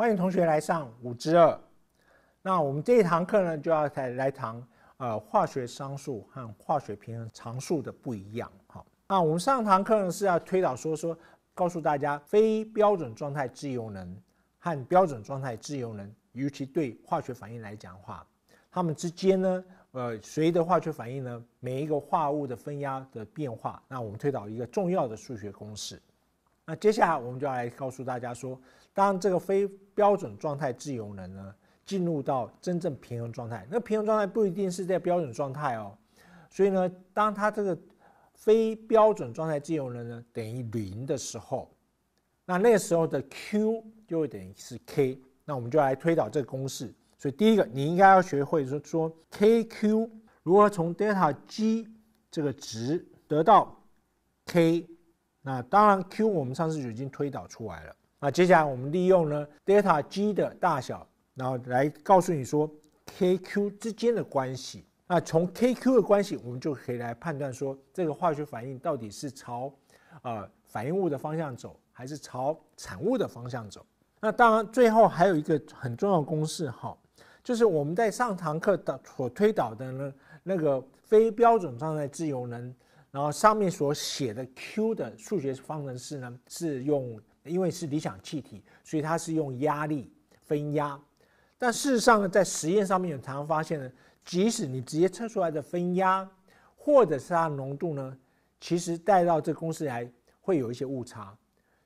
欢迎同学来上五之二。那我们这一堂课呢，就要来来谈呃化学商数和化学平衡常数的不一样好，那我们上堂课呢是要推导说说，告诉大家非标准状态自由能和标准状态自由能，尤其对化学反应来讲话，它们之间呢，呃，随着化学反应呢每一个化物的分压的变化，那我们推导一个重要的数学公式。那接下来我们就要来告诉大家说。当这个非标准状态自由能呢，进入到真正平衡状态，那平衡状态不一定是在标准状态哦。所以呢，当它这个非标准状态自由能呢等于零的时候，那那个时候的 Q 就会等于是 K。那我们就来推导这个公式。所以第一个你应该要学会说说 KQ 如何从 delta G 这个值得到 K。那当然 Q 我们上次就已经推导出来了。啊，接下来我们利用呢，德 t 塔 G 的大小，然后来告诉你说 KQ 之间的关系。那从 KQ 的关系，我们就可以来判断说这个化学反应到底是朝，呃，反应物的方向走，还是朝产物的方向走。那当然，最后还有一个很重要的公式哈，就是我们在上堂课的所推导的呢那个非标准状态自由能，然后上面所写的 Q 的数学方程式呢，是用。因为是理想气体，所以它是用压力分压。但事实上呢，在实验上面，有常常发现呢，即使你直接测出来的分压，或者是它浓度呢，其实带到这公式来会有一些误差。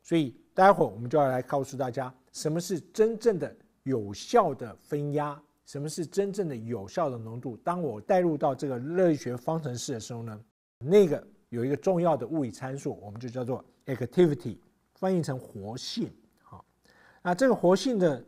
所以待会儿我们就要来告诉大家，什么是真正的有效的分压，什么是真正的有效的浓度。当我带入到这个热力学方程式的时候呢，那个有一个重要的物理参数，我们就叫做 activity。翻译成活性，好，那这个活性的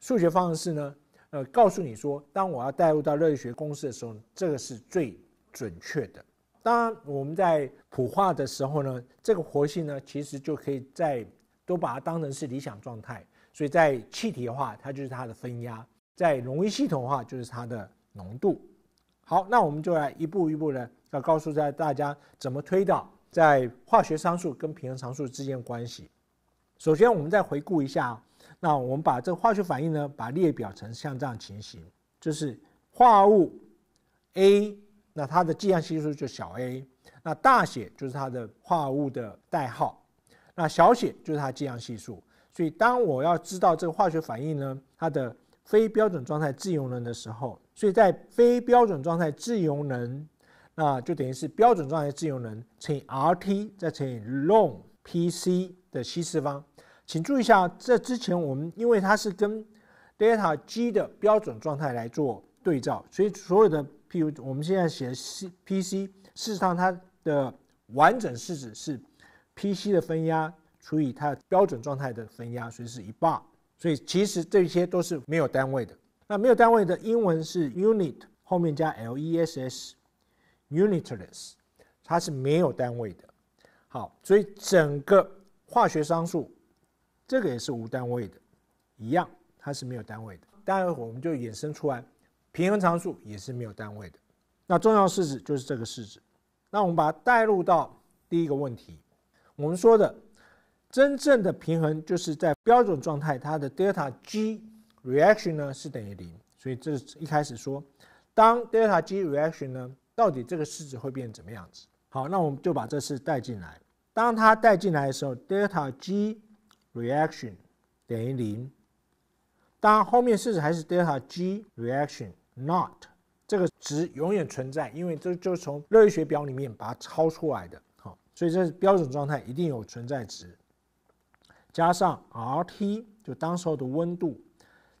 数学方式呢，呃，告诉你说，当我要带入到热力学公式的时候，这个是最准确的。当然，我们在普化的时候呢，这个活性呢，其实就可以在都把它当成是理想状态，所以在气体的话，它就是它的分压；在溶液系统的话，就是它的浓度。好，那我们就来一步一步的，要告诉在大家怎么推导。在化学常数跟平衡常数之间关系。首先，我们再回顾一下。那我们把这化学反应呢，把列表成像这样情形，就是化合物 A，那它的计量系数就小 a，那大写就是它的化合物的代号，那小写就是它计量系数。所以，当我要知道这个化学反应呢，它的非标准状态自由能的时候，所以在非标准状态自由能。那就等于是标准状态自由能乘以 R T 再乘以 ln P C 的西次方。请注意一下，这之前我们因为它是跟 delta G 的标准状态来做对照，所以所有的譬如我们现在写的 P C，事实上它的完整式子是 P C 的分压除以它标准状态的分压，所以是一 bar。所以其实这些都是没有单位的。那没有单位的英文是 unit 后面加 less。unitless，它是没有单位的。好，所以整个化学商数，这个也是无单位的，一样，它是没有单位的。待会儿我们就衍生出来，平衡常数也是没有单位的。那重要式子就是这个式子。那我们把它带入到第一个问题，我们说的真正的平衡就是在标准状态，它的 delta G reaction 呢是等于零。所以这是一开始说，当 delta G reaction 呢。到底这个式子会变怎么样子？好，那我们就把这式带进来。当它带进来的时候，delta G reaction 等于零。当后面式子还是 delta G reaction not，这个值永远存在，因为这就从热力学表里面把它抄出来的。好，所以这是标准状态一定有存在值，加上 R T，就当时候的温度，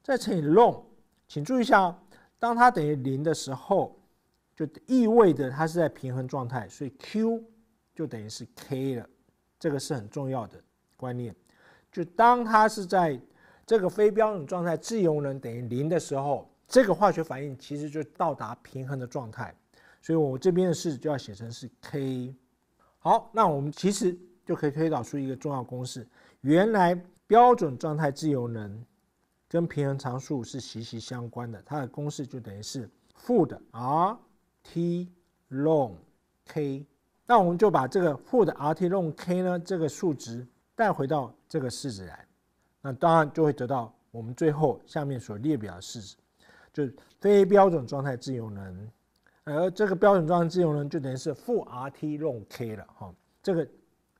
再乘以 log n。请注意一下当它等于零的时候。就意味着它是在平衡状态，所以 Q 就等于是 K 了，这个是很重要的观念。就当它是在这个非标准状态自由能等于零的时候，这个化学反应其实就到达平衡的状态。所以我这边的式子就要写成是 K。好，那我们其实就可以推导出一个重要公式，原来标准状态自由能跟平衡常数是息息相关的，它的公式就等于是负的啊。T long k，那我们就把这个负的 R T long k 呢这个数值带回到这个式子来，那当然就会得到我们最后下面所列表的式子，就是非标准状态自由能，而这个标准状态自由能就等于是负 R T long k 了哈。这个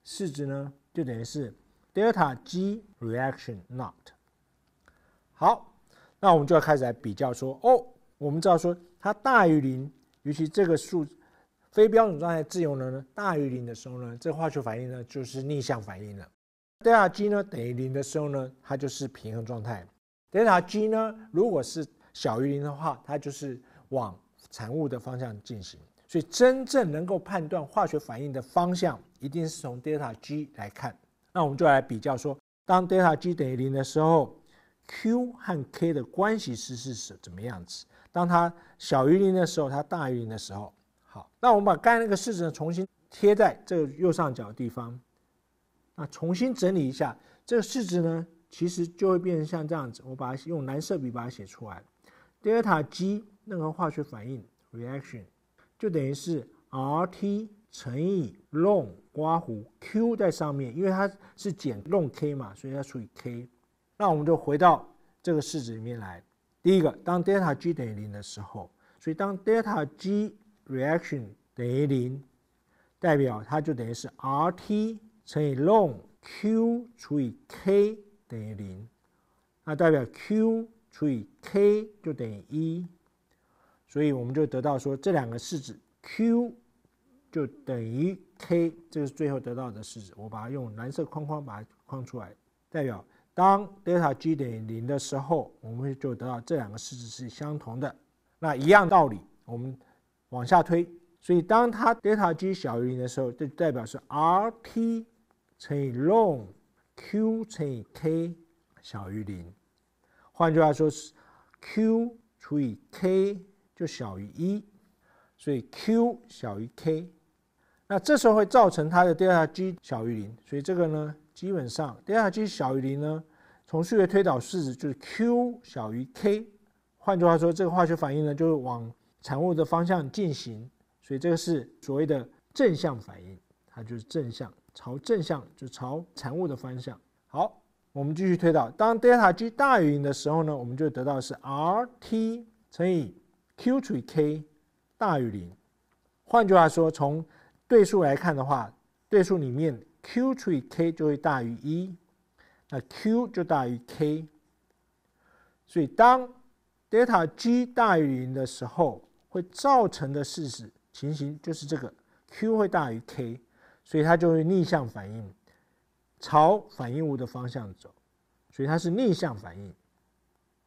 式子呢就等于是 delta G reaction not。好，那我们就要开始来比较说，哦，我们知道说它大于零。尤其这个数非标准状态自由能呢大于零的时候呢，这化学反应呢就是逆向反应了。德尔塔 G 呢等于零的时候呢，它就是平衡状态。德尔塔 G 呢如果是小于零的话，它就是往产物的方向进行。所以真正能够判断化学反应的方向，一定是从德尔塔 G 来看。那我们就来比较说，当德尔塔 G 等于零的时候，Q 和 K 的关系是是什怎么样子？当它小于零的时候，它大于零的时候，好，那我们把刚才那个式子呢重新贴在这个右上角的地方，那重新整理一下这个式子呢，其实就会变成像这样子，我把它用蓝色笔把它写出来，德尔塔 G 那个化学反应 reaction 就等于是 R T 乘以 log Q 在上面，因为它是减 log K 嘛，所以它除以 K，那我们就回到这个式子里面来。第一个，当 delta G 等于零的时候，所以当 delta G reaction 等于零，代表它就等于是 R T 乘以 log Q 除以 K 等于零，那代表 Q 除以 K 就等于一，所以我们就得到说这两个式子 Q 就等于 K，这是最后得到的式子，我把它用蓝色框框把它框出来，代表。当 delta G 等于零的时候，我们就得到这两个式子是相同的。那一样道理，我们往下推。所以当它 delta G 小于零的时候，就代表是 R T 乘以 ln Q 乘以 K 小于零。换句话说，是 Q 除以 K 就小于一，所以 Q 小于 K。那这时候会造成它的 delta G 小于零。所以这个呢？基本上 delta g 小于零呢，从数学推导式子就是 Q 小于 K，换句话说，这个化学反应呢就是往产物的方向进行，所以这个是所谓的正向反应，它就是正向，朝正向就朝产物的方向。好，我们继续推导，当 delta g 大于零的时候呢，我们就得到是 R T 乘以 Q 除以 K 大于零，换句话说，从对数来看的话，对数里面。Q 除以 K 就会大于一，那 Q 就大于 K，所以当德尔塔 G 大于零的时候，会造成的事实情形就是这个 Q 会大于 K，所以它就会逆向反应，朝反应物的方向走，所以它是逆向反应。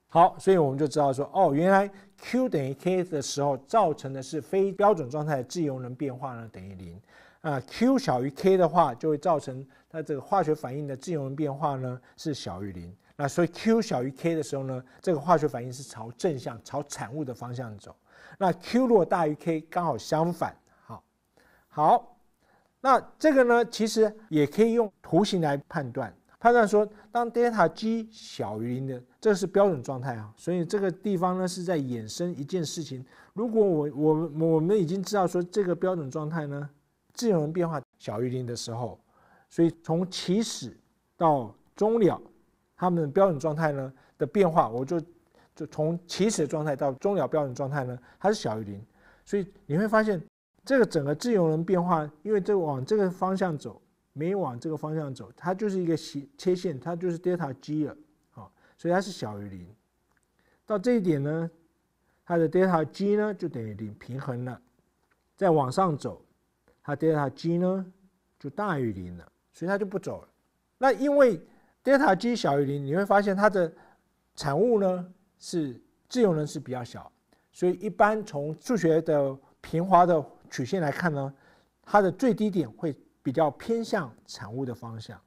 好，所以我们就知道说，哦，原来 Q 等于 k 的时候，造成的是非标准状态的自由能变化呢等于零。啊，Q 小于 K 的话，就会造成它这个化学反应的自由能变化呢是小于零。那所以 Q 小于 K 的时候呢，这个化学反应是朝正向、朝产物的方向走。那 Q 如果大于 K，刚好相反。好，好，那这个呢，其实也可以用图形来判断。判断说，当 delta G 小于零的，这是标准状态啊。所以这个地方呢是在衍生一件事情。如果我、我、我我们已经知道说这个标准状态呢。自由能变化小于零的时候，所以从起始到终了，它们的标准状态呢的变化，我就就从起始状态到终了标准状态呢，它是小于零。所以你会发现，这个整个自由能变化，因为这往这个方向走，没往这个方向走，它就是一个斜切线，它就是 delta G 啊，所以它是小于零。到这一点呢，它的 delta G 呢就等于零，平衡了。再往上走。那 delta G 呢就大于零了，所以它就不走了。那因为 delta G 小于零，你会发现它的产物呢是自由能是比较小，所以一般从数学的平滑的曲线来看呢，它的最低点会比较偏向产物的方向。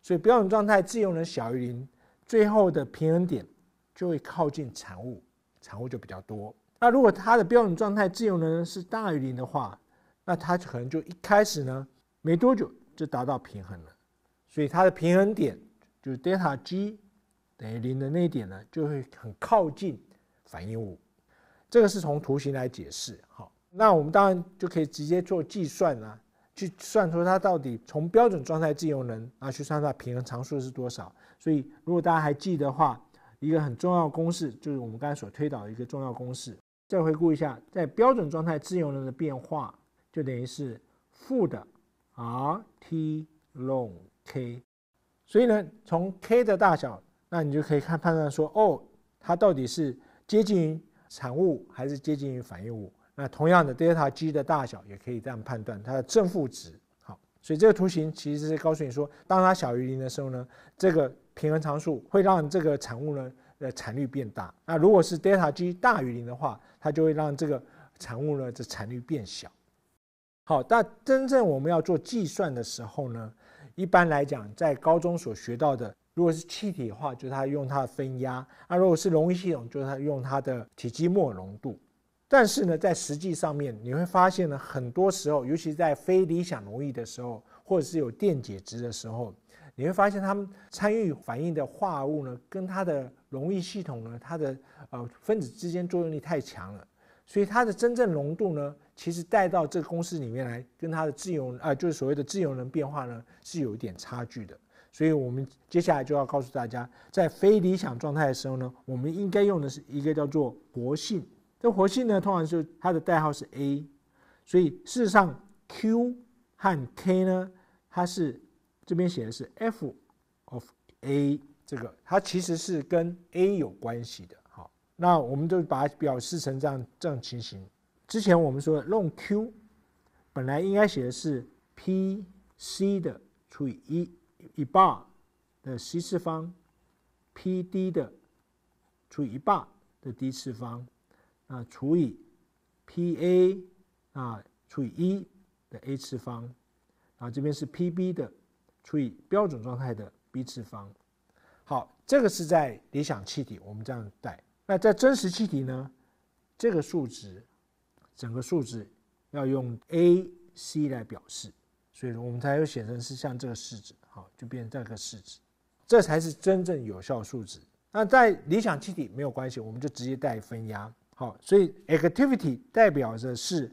所以标准状态自由能小于零，最后的平衡点就会靠近产物，产物就比较多。那如果它的标准状态自由能是大于零的话，那它可能就一开始呢，没多久就达到平衡了，所以它的平衡点就是 delta g 等于零的那一点呢，就会很靠近反应物。这个是从图形来解释。好，那我们当然就可以直接做计算了。去算出它到底从标准状态自由能啊去算它平衡常数是多少。所以如果大家还记的话，一个很重要公式就是我们刚才所推导的一个重要公式。再回顾一下，在标准状态自由能的变化。就等于是负的 R T log K，所以呢，从 K 的大小，那你就可以看判断说，哦，它到底是接近于产物还是接近于反应物。那同样的，delta G 的大小也可以这样判断它的正负值。好，所以这个图形其实是告诉你说，当它小于零的时候呢，这个平衡常数会让这个产物呢的产率变大。那如果是 delta G 大于零的话，它就会让这个产物呢的产率变小。好，那真正我们要做计算的时候呢，一般来讲，在高中所学到的，如果是气体的话，就它用它的分压；啊，如果是溶液系统，就是它用它的体积末浓度。但是呢，在实际上面，你会发现呢，很多时候，尤其在非理想溶液的时候，或者是有电解质的时候，你会发现它们参与反应的化合物呢，跟它的溶液系统呢，它的呃分子之间作用力太强了，所以它的真正浓度呢。其实带到这个公式里面来，跟它的自由啊，就是所谓的自由能变化呢，是有一点差距的。所以，我们接下来就要告诉大家，在非理想状态的时候呢，我们应该用的是一个叫做活性。这活性呢，通常就它的代号是 A。所以，事实上 Q 和 K 呢，它是这边写的是 f of A，这个它其实是跟 A 有关系的。好，那我们就把它表示成这样这样情形。之前我们说，弄 Q，本来应该写的是 P C 的除以一，一 bar 的 C 次方，P D 的除以一 bar 的 D 次方，啊除以 P A，啊除以一的 A 次方，啊这边是 P B 的除以标准状态的 B 次方。好，这个是在理想气体，我们这样带。那在真实气体呢？这个数值。整个数值要用 a c 来表示，所以我们才会写成是像这个式子，好，就变成这个式子，这才是真正有效数值。那在理想气体没有关系，我们就直接带分压，好，所以 activity 代表着是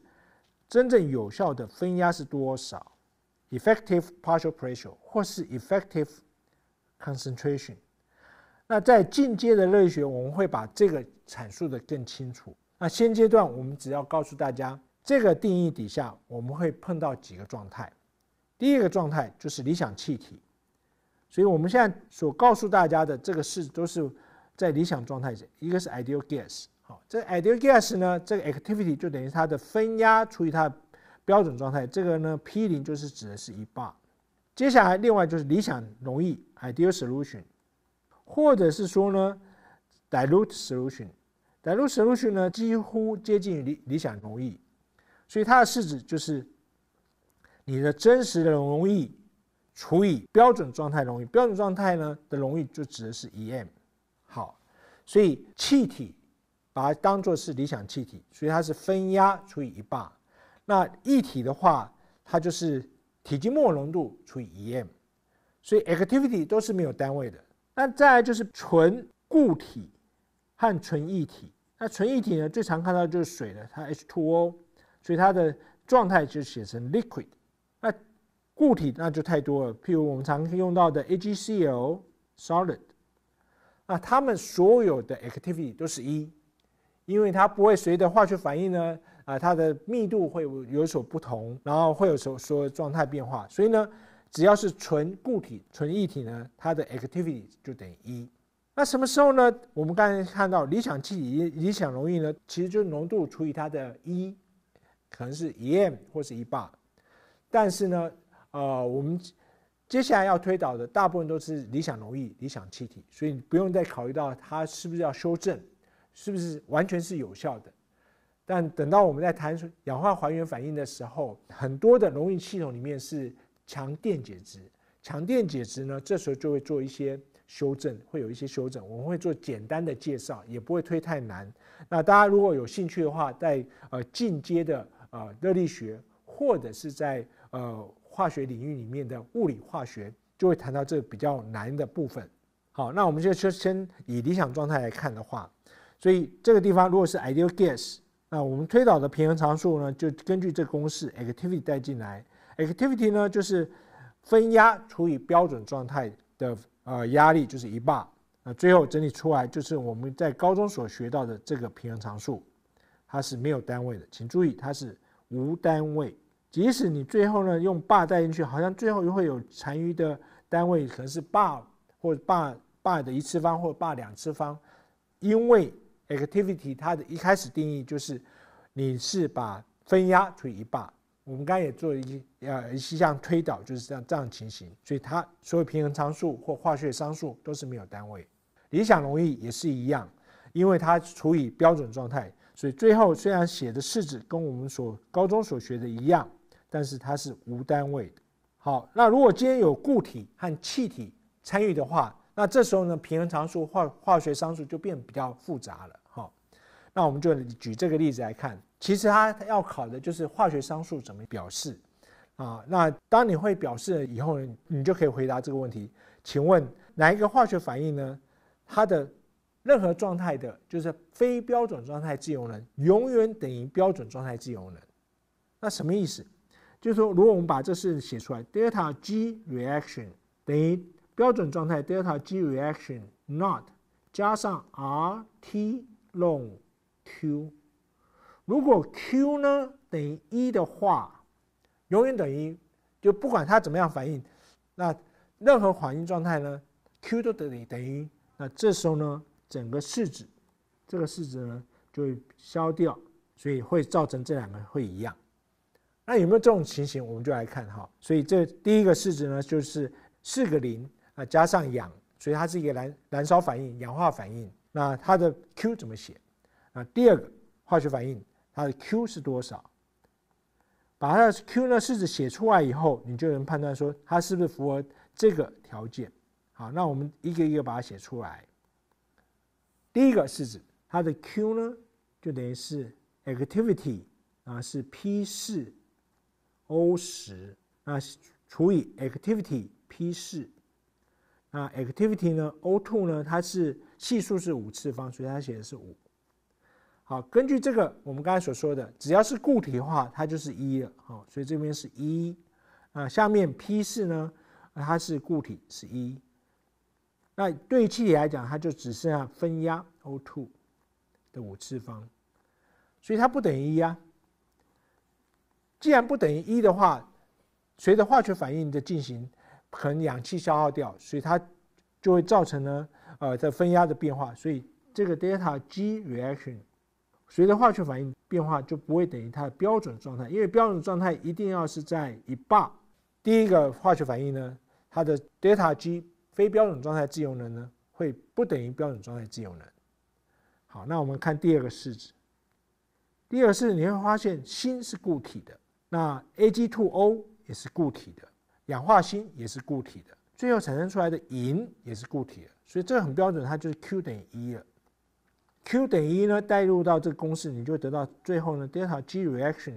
真正有效的分压是多少，effective partial pressure 或是 effective concentration。那在进阶的热学，我们会把这个阐述的更清楚。那现阶段，我们只要告诉大家，这个定义底下我们会碰到几个状态。第一个状态就是理想气体，所以我们现在所告诉大家的这个是都是在理想状态下。一个是 ideal gas，好，这 ideal gas 呢，这个 activity 就等于它的分压除以它标准状态，这个呢 p 零就是指的是一半。接下来，另外就是理想溶液 ideal solution，或者是说呢，dilute solution。但如此如去呢，几乎接近理理想容易，所以它的式子就是你的真实的容易除以标准状态容易，标准状态呢的容易就指的是 e m。好，所以气体把它当做是理想气体，所以它是分压除以一巴。那液体的话，它就是体积末浓度除以 e m。所以 activity 都是没有单位的。那再来就是纯固体。和纯液体，那纯液体呢？最常看到就是水了，它 H2O，所以它的状态就写成 liquid。那固体那就太多了，譬如我们常用到的 AgCl，solid。那它们所有的 activity 都是一，因为它不会随着化学反应呢，啊，它的密度会有所不同，然后会有所说状态变化，所以呢，只要是纯固体、纯液体呢，它的 activity 就等于一。那什么时候呢？我们刚才看到理想气体、理想溶液呢，其实就是浓度除以它的一，可能是 e m 或是一 bar。但是呢，呃，我们接下来要推导的大部分都是理想溶液、理想气体，所以不用再考虑到它是不是要修正，是不是完全是有效的。但等到我们在谈氧化还原反应的时候，很多的溶液系统里面是强电解质，强电解质呢，这时候就会做一些。修正会有一些修正，我们会做简单的介绍，也不会推太难。那大家如果有兴趣的话，在呃进阶的呃热力学，或者是在呃化学领域里面的物理化学，就会谈到这比较难的部分。好，那我们就先以理想状态来看的话，所以这个地方如果是 ideal gas，那我们推导的平衡常数呢，就根据这公式 activity 带进来，activity 呢就是分压除以标准状态的。呃，压力就是一霸。那最后整理出来就是我们在高中所学到的这个平衡常数，它是没有单位的，请注意它是无单位。即使你最后呢用霸代进去，好像最后又会有残余的单位，可能是霸或霸霸的一次方或霸两次方，因为 activity 它的一开始定义就是你是把分压除以一霸，我们刚才也做了一呃一些像推导，就是这样这样情形，所以它所有平衡常数或化学商数都是没有单位。理想容易也是一样，因为它处于标准状态，所以最后虽然写的式子跟我们所高中所学的一样，但是它是无单位的。好，那如果今天有固体和气体参与的话，那这时候呢平衡常数化化学商数就变比较复杂了。好，那我们就举这个例子来看。其实它要考的就是化学商数怎么表示，啊，那当你会表示了以后，你你就可以回答这个问题。请问哪一个化学反应呢？它的任何状态的，就是非标准状态自由能永远等于标准状态自由能。那什么意思？就是说，如果我们把这事写出来，delta G reaction 等于标准状态 delta G reaction not 加上 R T ln o g Q。如果 Q 呢等于一的话，永远等于，就不管它怎么样反应，那任何反应状态呢，Q 都等于等于。那这时候呢，整个式子，这个式子呢就会消掉，所以会造成这两个会一样。那有没有这种情形？我们就来看哈。所以这第一个式子呢，就是四个零啊加上氧，所以它是一个燃燃烧反应、氧化反应。那它的 Q 怎么写啊？第二个化学反应。它的 Q 是多少？把它的 Q 呢式子写出来以后，你就能判断说它是不是符合这个条件。好，那我们一个一个把它写出来。第一个式子，它的 Q 呢就等于是 activity 啊，是 P 四 O 十那除以 activity P 四那 a c t i v i t y 呢 O two 呢它是系数是五次方，所以它写的是五。好，根据这个我们刚才所说的，只要是固体的话，它就是一了。好，所以这边是一。啊，下面 P 四呢，它是固体，是一。那对气体来讲，它就只剩下分压 O2 的五次方，所以它不等于一啊。既然不等于一的话，随着化学反应的进行，可能氧气消耗掉，所以它就会造成呢，呃，在分压的变化。所以这个 delta G reaction。随着化学反应变化，就不会等于它的标准状态，因为标准状态一定要是在一半。第一个化学反应呢，它的 delta g 非标准状态自由能呢，会不等于标准状态自由能。好，那我们看第二个式子。第二个式，子你会发现锌是固体的，那 Ag2O 也是固体的，氧化锌也是固体的，最后产生出来的银也是固体的，所以这个很标准，它就是 Q 等于一了。Q 等于一呢，带入到这个公式，你就得到最后呢，Delta G reaction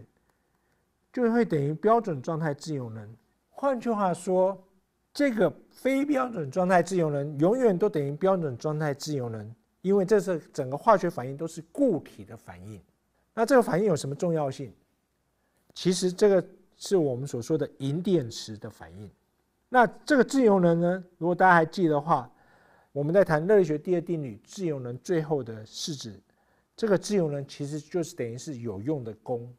就会等于标准状态自由能。换句话说，这个非标准状态自由能永远都等于标准状态自由能，因为这是整个化学反应都是固体的反应。那这个反应有什么重要性？其实这个是我们所说的银电池的反应。那这个自由能呢？如果大家还记得话。我们在谈热力学第二定律，自由能最后的是指这个自由能其实就是等于是有用的功，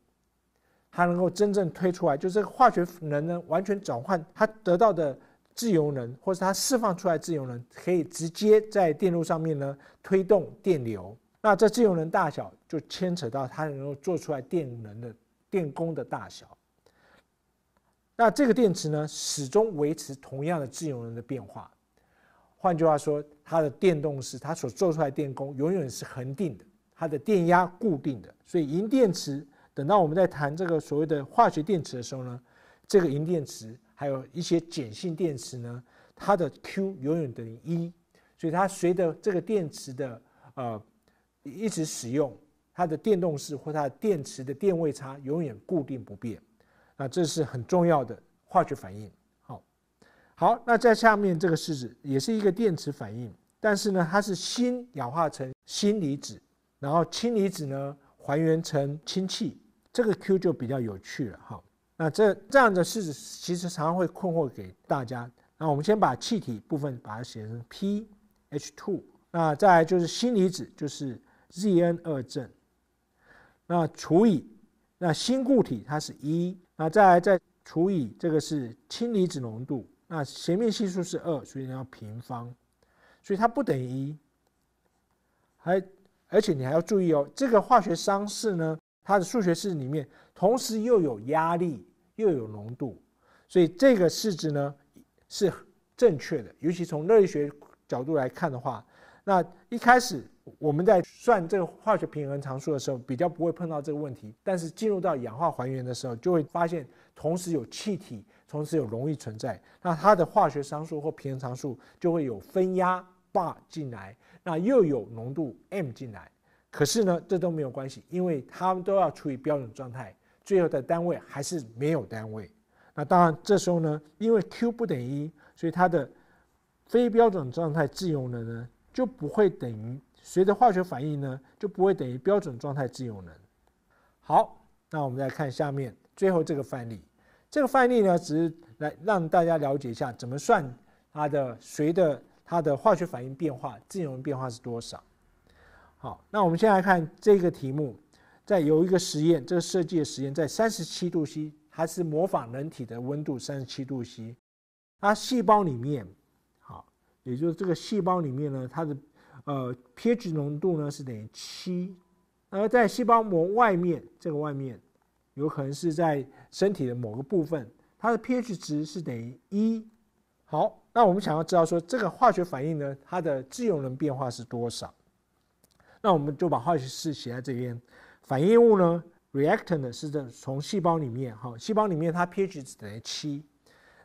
它能够真正推出来，就是化学能呢完全转换，它得到的自由能或是它释放出来自由能可以直接在电路上面呢推动电流，那这自由能大小就牵扯到它能够做出来电能的电功的大小。那这个电池呢始终维持同样的自由能的变化。换句话说，它的电动势，它所做出来电功永远是恒定的，它的电压固定的。所以银电池，等到我们在谈这个所谓的化学电池的时候呢，这个银电池还有一些碱性电池呢，它的 Q 永远等于一，所以它随着这个电池的呃一直使用，它的电动势或它的电池的电位差永远固定不变。那这是很重要的化学反应。好，那在下面这个式子也是一个电磁反应，但是呢，它是锌氧化成锌离子，然后氢离子呢还原成氢气，这个 Q 就比较有趣了哈。那这这样的式子其实常常会困惑给大家。那我们先把气体部分把它写成 P h two，那再来就是锌离子就是 Zn2 正，那除以那锌固体它是一，那再来再除以这个是氢离子浓度。那斜面系数是二，所以要平方，所以它不等于一。还而且你还要注意哦，这个化学方式呢，它的数学式里面同时又有压力又有浓度，所以这个式子呢是正确的。尤其从热力学角度来看的话，那一开始我们在算这个化学平衡常数的时候，比较不会碰到这个问题，但是进入到氧化还原的时候，就会发现同时有气体。从此有容易存在，那它的化学常数或平衡常数就会有分压 bar 进来，那又有浓度 m 进来，可是呢，这都没有关系，因为它们都要处于标准状态，最后的单位还是没有单位。那当然，这时候呢，因为 Q 不等于一，所以它的非标准状态自由能呢就不会等于随着化学反应呢就不会等于标准状态自由能。好，那我们再看下面最后这个范例。这个范例呢，只是来让大家了解一下怎么算它的随着它的化学反应变化，自由变化是多少。好，那我们先来看这个题目，在有一个实验，这个设计的实验在三十七度 C，它是模仿人体的温度三十七度 C。它细胞里面，好，也就是这个细胞里面呢，它的呃 pH 浓度呢是等于七，而在细胞膜外面，这个外面。有可能是在身体的某个部分，它的 pH 值是等于一。好，那我们想要知道说这个化学反应呢，它的自由能变化是多少？那我们就把化学式写在这边，反应物呢，reactant 是这从细胞里面哈，细胞里面它 pH 值等于七。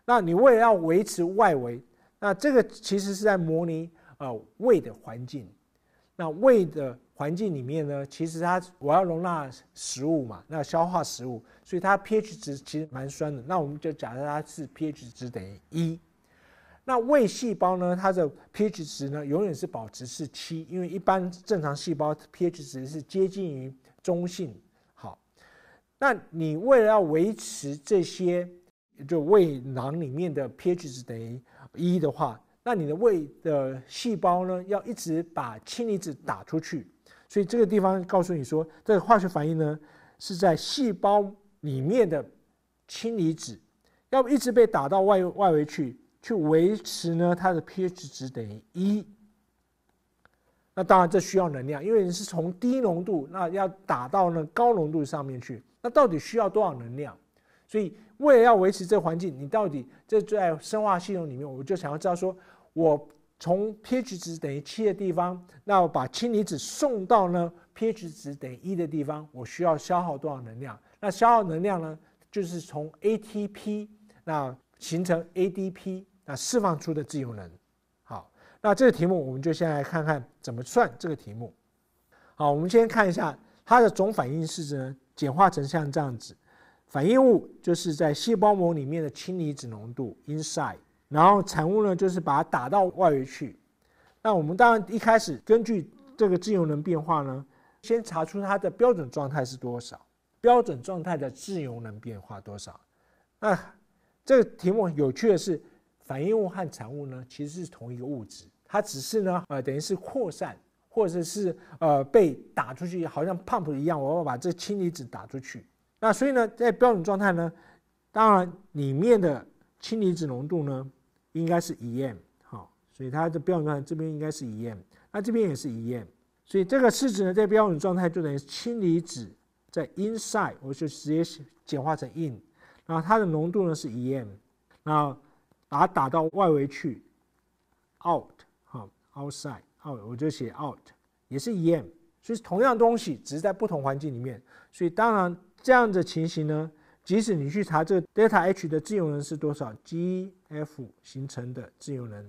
那你为了要维持外围，那这个其实是在模拟呃胃的环境。那胃的环境里面呢，其实它我要容纳食物嘛，那消化食物，所以它 pH 值其实蛮酸的。那我们就假设它是 pH 值等于一。那胃细胞呢，它的 pH 值呢，永远是保持是七，因为一般正常细胞 pH 值是接近于中性。好，那你为了要维持这些就胃囊里面的 pH 值等于一的话。那你的胃的细胞呢，要一直把氢离子打出去，所以这个地方告诉你说，这个化学反应呢，是在细胞里面的氢离子要一直被打到外外围去，去维持呢它的 pH 值等于一。那当然这需要能量，因为你是从低浓度那要打到呢高浓度上面去，那到底需要多少能量？所以为了要维持这环境，你到底这在生化系统里面，我就想要知道说。我从 pH 值等于七的地方，那我把氢离子送到呢 pH 值等于一的地方，我需要消耗多少能量？那消耗能量呢，就是从 ATP 那形成 ADP 那释放出的自由能。好，那这个题目我们就先来看看怎么算这个题目。好，我们先看一下它的总反应式子呢，简化成像这样子，反应物就是在细胞膜里面的氢离子浓度 inside。然后产物呢，就是把它打到外围去。那我们当然一开始根据这个自由能变化呢，先查出它的标准状态是多少，标准状态的自由能变化多少。那这个题目有趣的是，反应物和产物呢其实是同一个物质，它只是呢，呃，等于是扩散或者是呃被打出去，好像 pump 一样，我要把这氢离子打出去。那所以呢，在标准状态呢，当然里面的氢离子浓度呢。应该是 E_m 好，所以它的标准状态这边应该是 E_m，那这边也是 E_m，所以这个式子呢，在标准状态就等于氢离子在 inside，我就直接简化成 in，然后它的浓度呢是 E_m，那把它打到外围去 out 好 outside 好，我就写 out，也是 E_m，所以同样东西只是在不同环境里面，所以当然这样的情形呢。即使你去查这个 delta H 的自由能是多少，G F 形成的自由能，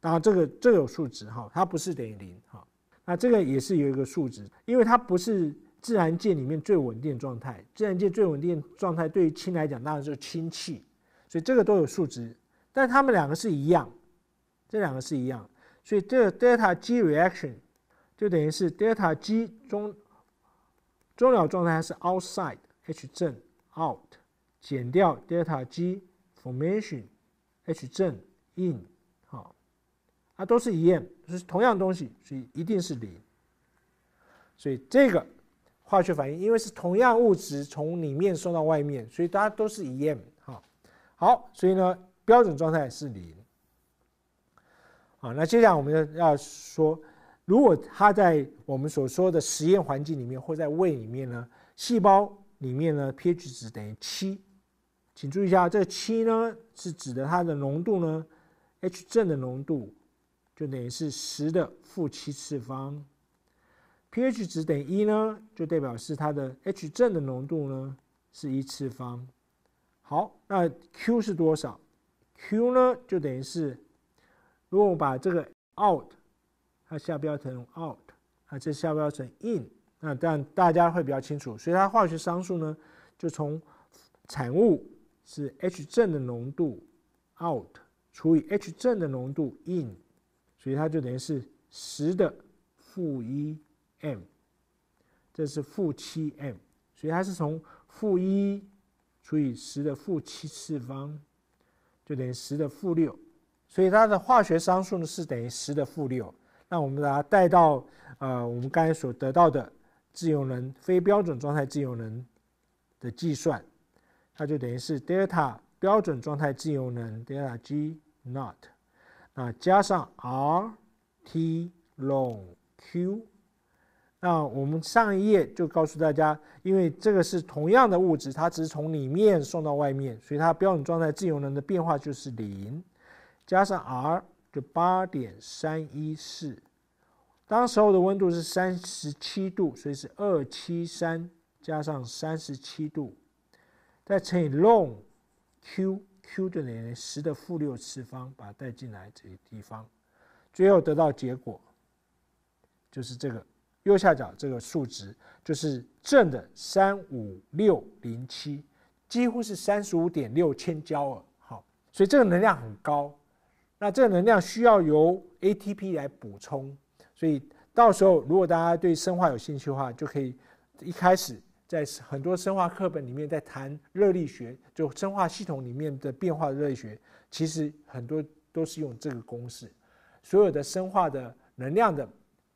当然这个这有数值哈，它不是等于零哈，那这个也是有一个数值，因为它不是自然界里面最稳定状态，自然界最稳定状态对于氢来讲，当然就是氢气，所以这个都有数值，但它们两个是一样，这两个是一样，所以这个 delta G reaction 就等于是 delta G 中中了状态还是 outside H 正。out 减掉 delta G formation H 正 in，好啊，都是一样，是同样东西，所以一定是零。所以这个化学反应，因为是同样物质从里面送到外面，所以大家都是一样，哈。好，所以呢，标准状态是零。好，那接下来我们要说，如果它在我们所说的实验环境里面，或在胃里面呢，细胞。里面呢，pH 值等于七，请注意一下，这个七呢是指的它的浓度呢，H 正的浓度就等于是十的负七次方。pH 值等于一呢，就代表是它的 H 正的浓度呢是一次方。好，那 Q 是多少？Q 呢就等于是，如果我把这个 out，它下标成 out，啊，这下标成 in。那但大家会比较清楚，所以它化学商数呢，就从产物是 H 正的浓度 out 除以 H 正的浓度 in，所以它就等于是十的负一 m，这是负七 m，所以它是从负一除以十的负七次方，就等于十的负六，所以它的化学商数呢是等于十的负六。那我们把它带到呃我们刚才所得到的。自由能非标准状态自由能的计算，它就等于是 delta 标准状态自由能 l t a G not 啊加上 R T ln o g Q。那我们上一页就告诉大家，因为这个是同样的物质，它只是从里面送到外面，所以它标准状态自由能的变化就是零，加上 R 就八点三一四。当时候的温度是三十七度，所以是二七三加上三十七度，再乘以 long q q 的等于十的负六次方，把它带进来这个地方，最后得到结果就是这个右下角这个数值，就是正的三五六零七，几乎是三十五点六千焦耳。好，所以这个能量很高，那这个能量需要由 ATP 来补充。所以到时候，如果大家对生化有兴趣的话，就可以一开始在很多生化课本里面在谈热力学，就生化系统里面的变化的热力学，其实很多都是用这个公式。所有的生化的能量的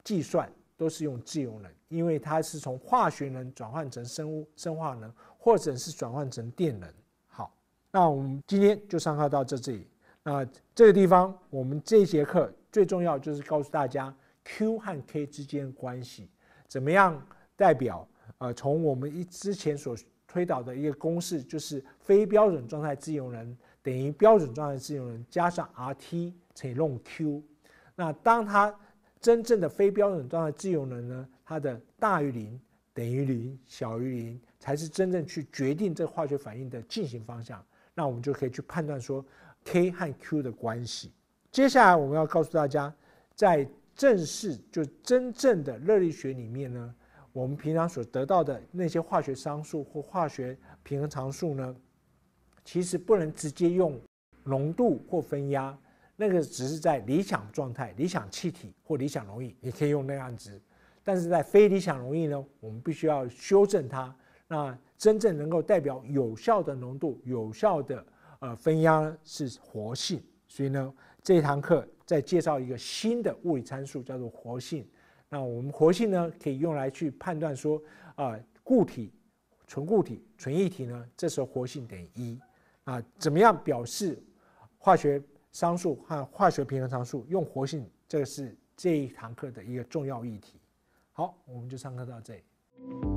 计算都是用自由能，因为它是从化学能转换成生物生化能，或者是转换成电能。好，那我们今天就上课到这这里。那这个地方，我们这一节课最重要就是告诉大家。Q 和 K 之间关系怎么样？代表呃，从我们一之前所推导的一个公式，就是非标准状态自由人等于标准状态自由人加上 RT 乘以 l Q。那当它真正的非标准状态自由人呢？它的大于零、等于零、小于零，才是真正去决定这化学反应的进行方向。那我们就可以去判断说 K 和 Q 的关系。接下来我们要告诉大家，在正是就真正的热力学里面呢，我们平常所得到的那些化学商数或化学平衡常数呢，其实不能直接用浓度或分压，那个只是在理想状态、理想气体或理想溶液你可以用那样子，但是在非理想溶液呢，我们必须要修正它。那真正能够代表有效的浓度、有效的呃分压是活性，所以呢，这堂课。再介绍一个新的物理参数，叫做活性。那我们活性呢，可以用来去判断说，啊，固体、纯固体、纯液体呢，这时候活性等于一。啊，怎么样表示化学商数和化学平衡常数？用活性，这个是这一堂课的一个重要议题。好，我们就上课到这里。